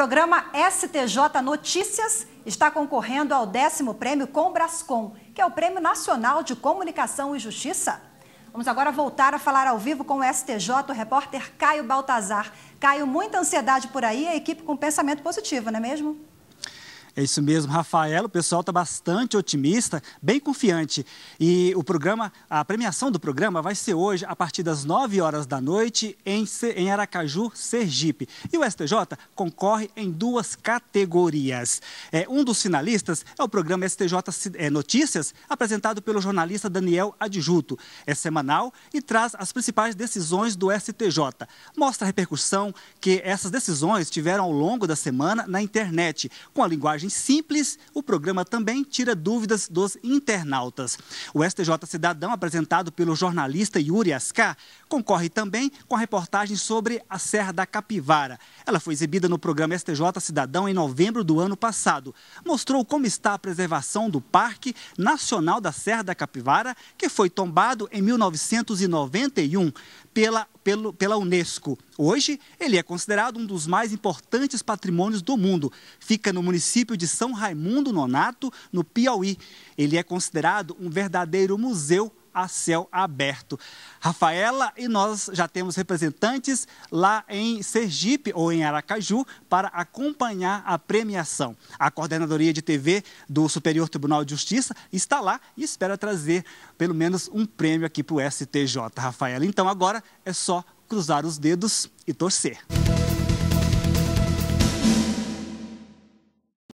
programa STJ Notícias está concorrendo ao décimo prêmio Combrascom, que é o Prêmio Nacional de Comunicação e Justiça. Vamos agora voltar a falar ao vivo com o STJ, o repórter Caio Baltazar. Caio, muita ansiedade por aí, a equipe com pensamento positivo, não é mesmo? É isso mesmo, Rafael. O pessoal está bastante otimista, bem confiante. E o programa, a premiação do programa vai ser hoje, a partir das 9 horas da noite, em, em Aracaju, Sergipe. E o STJ concorre em duas categorias. É, um dos finalistas é o programa STJ é, Notícias, apresentado pelo jornalista Daniel Adjuto. É semanal e traz as principais decisões do STJ. Mostra a repercussão que essas decisões tiveram ao longo da semana na internet, com a linguagem simples, o programa também tira dúvidas dos internautas. O STJ Cidadão, apresentado pelo jornalista Yuri Ascar, concorre também com a reportagem sobre a Serra da Capivara. Ela foi exibida no programa STJ Cidadão em novembro do ano passado. Mostrou como está a preservação do Parque Nacional da Serra da Capivara, que foi tombado em 1991 pela, pelo, pela Unesco. Hoje, ele é considerado um dos mais importantes patrimônios do mundo. Fica no município de São Raimundo Nonato, no Piauí. Ele é considerado um verdadeiro museu a céu aberto. Rafaela e nós já temos representantes lá em Sergipe ou em Aracaju para acompanhar a premiação. A coordenadoria de TV do Superior Tribunal de Justiça está lá e espera trazer pelo menos um prêmio aqui para o STJ. Rafaela, então agora é só cruzar os dedos e torcer.